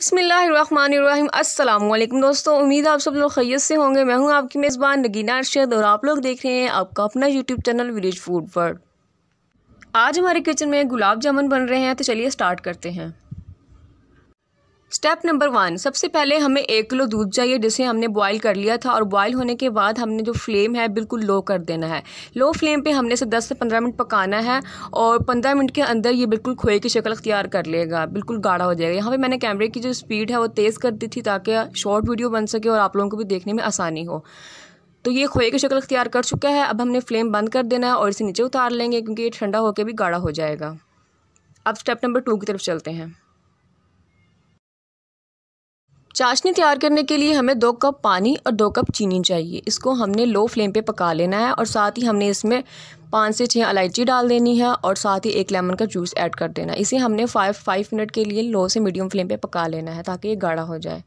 बसमीम् अल्लाम दोस्तों उम्मीद आप सब लोग खैत से होंगे मैं हूं आपकी मेज़बान नगीना अरशद और आप लोग देख रहे हैं आपका अपना YouTube channel village food world आज हमारे किचन में गुलाब जामुन बन रहे हैं तो चलिए स्टार्ट करते हैं स्टेप नंबर वन सबसे पहले हमें एक किलो दूध चाहिए जिसे हमने बॉईल कर लिया था और बॉईल होने के बाद हमने जो फ्लेम है बिल्कुल लो कर देना है लो फ्लेम पे हमने इसे 10 से 15 मिनट पकाना है और 15 मिनट के अंदर ये बिल्कुल खोए की शक्ल अख्तियार कर लेगा बिल्कुल गाढ़ा हो जाएगा यहाँ पे मैंने कैमरे की जो स्पीड है वो तेज़ कर दी थी ताकि शॉर्ट वीडियो बन सके और आप लोगों को भी देखने में आसानी हो तो ये खोए की शक्ल अख्तियार कर चुका है अब हमने फ्लेम बंद कर देना है और इसे नीचे उतार लेंगे क्योंकि ये ठंडा होकर भी गाढ़ा हो जाएगा अब स्टेप नंबर टू की तरफ चलते हैं चाशनी तैयार करने के लिए हमें दो कप पानी और दो कप चीनी चाहिए इसको हमने लो फ्लेम पे पका लेना है और साथ ही हमने इसमें पाँच से छः इलायची डाल देनी है और साथ ही एक लेमन का जूस ऐड कर देना इसे हमने फाइव फाइव मिनट के लिए लो से मीडियम फ्लेम पे पका लेना है ताकि ये गाढ़ा हो जाए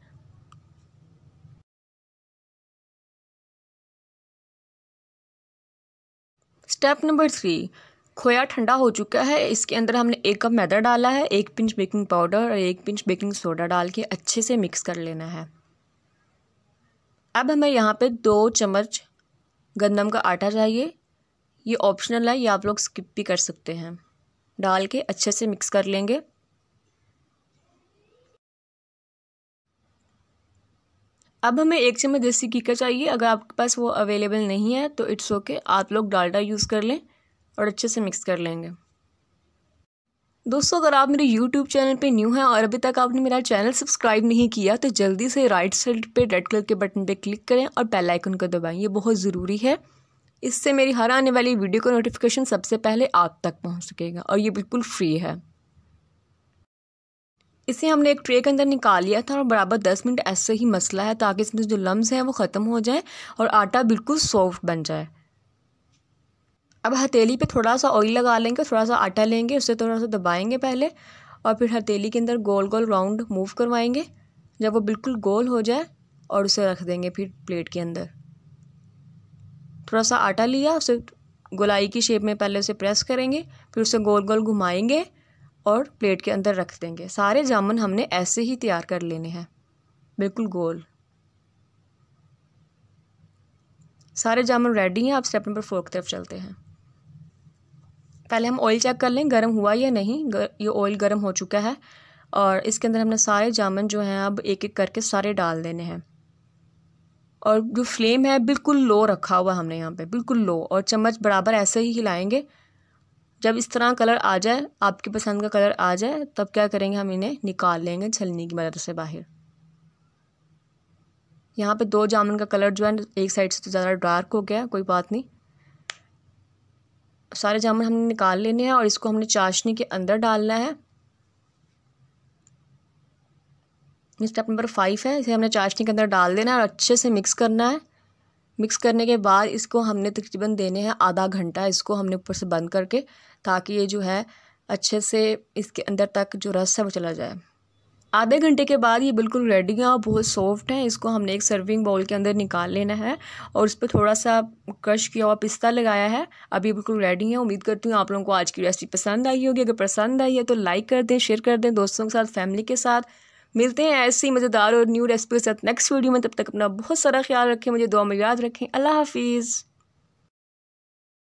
स्टेप नंबर थ्री खोया ठंडा हो चुका है इसके अंदर हमने एक कप मैदा डाला है एक पिंच बेकिंग पाउडर और एक पिंच बेकिंग सोडा डाल के अच्छे से मिक्स कर लेना है अब हमें यहाँ पे दो चम्मच गंदम का आटा चाहिए ये ऑप्शनल है ये आप लोग स्किप भी कर सकते हैं डाल के अच्छे से मिक्स कर लेंगे अब हमें एक चम्मच देसी घी का चाहिए अगर आपके पास वो अवेलेबल नहीं है तो इट्स ओके okay, आप लोग डालडा यूज़ कर लें और अच्छे से मिक्स कर लेंगे दोस्तों अगर आप मेरे YouTube चैनल पे न्यू हैं और अभी तक आपने मेरा चैनल सब्सक्राइब नहीं किया तो जल्दी से राइट साइड पे रेड कलर के बटन पे क्लिक करें और बेल आइकन को दबाएं ये बहुत ज़रूरी है इससे मेरी हर आने वाली वीडियो का नोटिफिकेशन सबसे पहले आप तक पहुंच सकेगा और ये बिल्कुल फ्री है इसे हमने एक ट्रे के अंदर निकाल लिया था और बराबर दस मिनट ऐसे ही मसला है ताकि इसमें जो लम्स हैं वो ख़त्म हो जाएँ और आटा बिल्कुल सॉफ्ट बन जाए अब हथेली पे थोड़ा सा ऑयल लगा लेंगे थोड़ा सा आटा लेंगे उससे थोड़ा सा दबाएंगे पहले और फिर हथेली के अंदर गोल गोल राउंड मूव करवाएंगे जब वो बिल्कुल गोल हो जाए और उसे रख देंगे फिर प्लेट के अंदर थोड़ा सा आटा लिया उसे गोलाई की शेप में पहले उसे प्रेस करेंगे फिर उसे गोल गोल घुमाएंगे और प्लेट के अंदर रख देंगे सारे जामुन हमने ऐसे ही तैयार कर लेने हैं बिल्कुल गोल सारे जामुन रेडी हैं आप स्टेप नंबर फोर की तरफ चलते हैं पहले हम ऑयल चेक कर लें गर्म हुआ या नहीं गर, ये ऑयल गर्म हो चुका है और इसके अंदर हमने सारे जामुन जो हैं अब एक एक करके सारे डाल देने हैं और जो फ्लेम है बिल्कुल लो रखा हुआ हमने यहाँ पे बिल्कुल लो और चम्मच बराबर ऐसे ही हिलाएंगे जब इस तरह कलर आ जाए आपकी पसंद का कलर आ जाए तब क्या करेंगे हम इन्हें निकाल लेंगे छलनी की मदद से बाहर यहाँ पे दो जामुन का कलर जो है एक साइड से तो ज़्यादा डार्क हो गया कोई बात नहीं सारे जामुन हमने निकाल लेने हैं और इसको हमने चाशनी के अंदर डालना है स्टेप नंबर फाइव है इसे हमने चाशनी के अंदर डाल देना है और अच्छे से मिक्स करना है मिक्स करने के बाद इसको हमने तकरीबन देने हैं आधा घंटा इसको हमने ऊपर से बंद करके ताकि ये जो है अच्छे से इसके अंदर तक जो रस है वो चला जाए आधे घंटे के बाद ये बिल्कुल रेडी हैं और बहुत सॉफ्ट हैं इसको हमने एक सर्विंग बाउल के अंदर निकाल लेना है और उस पर थोड़ा सा क्रश किया हुआ पिस्ता लगाया है अभी बिल्कुल रेडी है उम्मीद करती हूँ आप लोगों को आज की रेसिपी पसंद आई होगी अगर पसंद आई है तो लाइक कर दें शेयर कर दें दोस्तों के साथ फैमिली के साथ मिलते हैं ऐसी मज़ेदार और न्यू रेसिपी के साथ नेक्स्ट वीडियो में तब तक अपना बहुत सारा ख्याल रखें मुझे दुआ में याद रखें अल्लाह हाफिज़